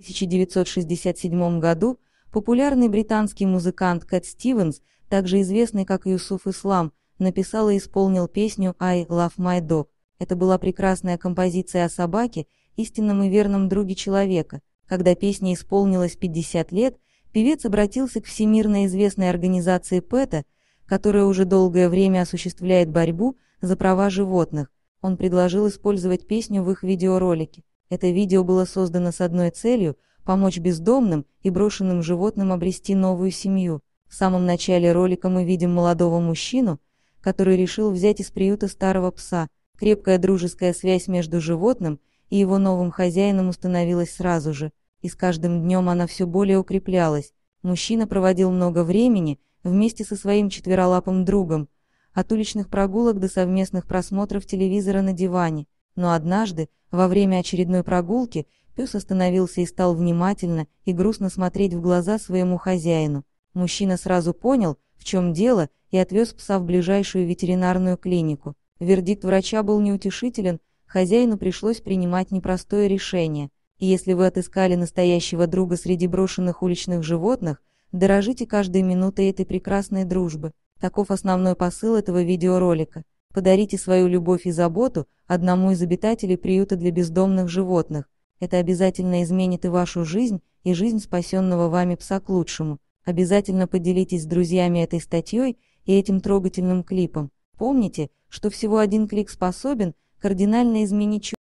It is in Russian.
1967 году популярный британский музыкант Кэт Стивенс, также известный как Юсуф Ислам, написал и исполнил песню «I love my dog». Это была прекрасная композиция о собаке, истинном и верном друге человека. Когда песне исполнилось 50 лет, певец обратился к всемирно известной организации ПЭТа, которая уже долгое время осуществляет борьбу за права животных. Он предложил использовать песню в их видеоролике. Это видео было создано с одной целью – помочь бездомным и брошенным животным обрести новую семью. В самом начале ролика мы видим молодого мужчину, который решил взять из приюта старого пса. Крепкая дружеская связь между животным и его новым хозяином установилась сразу же, и с каждым днем она все более укреплялась. Мужчина проводил много времени вместе со своим четверолапым другом, от уличных прогулок до совместных просмотров телевизора на диване. Но однажды, во время очередной прогулки, пес остановился и стал внимательно и грустно смотреть в глаза своему хозяину. Мужчина сразу понял, в чем дело, и отвез пса в ближайшую ветеринарную клинику. Вердикт врача был неутешителен, хозяину пришлось принимать непростое решение. И если вы отыскали настоящего друга среди брошенных уличных животных, дорожите каждой минутой этой прекрасной дружбы. Таков основной посыл этого видеоролика. Подарите свою любовь и заботу одному из обитателей приюта для бездомных животных. Это обязательно изменит и вашу жизнь, и жизнь спасенного вами пса к лучшему. Обязательно поделитесь с друзьями этой статьей и этим трогательным клипом. Помните, что всего один клик способен кардинально изменить